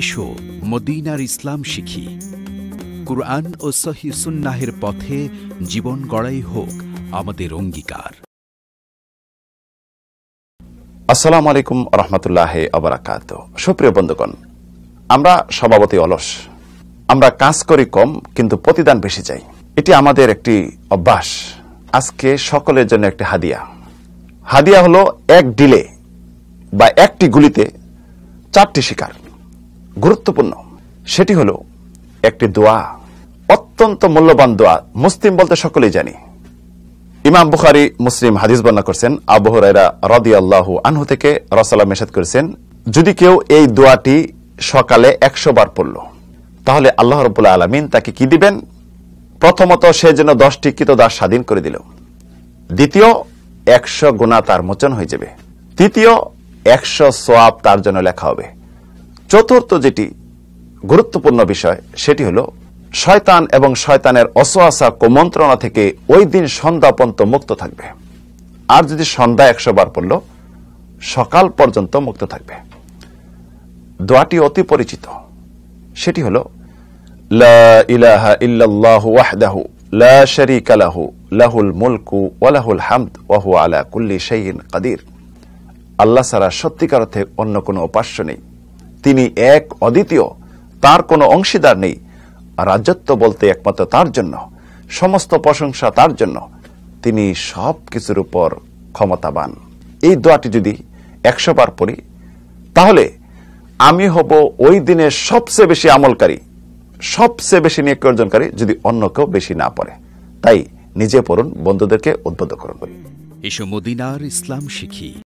এসো মদিনার ইসলাম শিখি কুরআন ও সহি সুন্নাহের পথে জীবন গড়াই হোক আমাদের অঙ্গীকার আসসালাম আলাইকুম রহমতুল্লাহ আবরাকাত সুপ্রিয় বন্ধুগণ আমরা স্বভাবতী অলস আমরা কাজ করি কম কিন্তু প্রতিদান বেশি চাই এটি আমাদের একটি অভ্যাস আজকে সকলের জন্য একটি হাদিয়া হাদিয়া হলো এক ডিলে বা একটি গুলিতে চারটি শিকার গুরুত্বপূর্ণ সেটি হলো একটি দোয়া অত্যন্ত মূল্যবান দোয়া মুসলিম বলতে সকলেই জানি ইমাম বুখারি মুসলিম হাদিস বর্ণনা করছেন আবু রায়রা রদি আল্লাহ আনহু থেকে রসাল্লাহ মেসাদ করেছেন যদি কেউ এই দোয়াটি সকালে একশো বার পড়ল তাহলে আল্লাহ রবুল্লাহ আলমিন তাকে কি দিবেন প্রথমত সে যেন দশটি কৃতদাস স্বাধীন করে দিল দ্বিতীয় একশো গুণা তার মোচন হয়ে যাবে তৃতীয় একশো সোয়াব তার জন্য লেখা হবে চতুর্থ যেটি গুরুত্বপূর্ণ বিষয় সেটি হল শয়তান এবং শয়তানের অসোয়াশা কুমন্ত্রণা থেকে ওই দিন সন্ধ্যা পর্যন্ত মুক্ত থাকবে আর যদি সন্ধ্যা একশো বার পড়ল সকাল পর্যন্ত মুক্ত থাকবে দোয়াটি অতি পরিচিত সেটি হল ইলাহা ইল্লাল্লাহ লা লাহুল হামদ কুল্লি কাদির আল্লাহ ছাড়া সত্যিকার অর্থে অন্য কোনো উপাস্য নেই তিনি এক অদ্বিতীয় তার কোনো অংশীদার নেই রাজত্ব বলতে একমাত্র তার জন্য সমস্ত প্রশংসা তার জন্য তিনি সব কিছুর উপর ক্ষমতাবান এই দোয়াটি যদি একশো বার পড়ি তাহলে আমি হব ওই দিনে সবচেয়ে বেশি আমলকারী সবচেয়ে বেশি নিয়োগ অর্জনকারী যদি অন্য কেউ বেশি না পড়ে তাই নিজে পড়ুন বন্ধুদেরকে উদ্বুদ্ধ করুন এসো মদিনার ইসলাম শিখি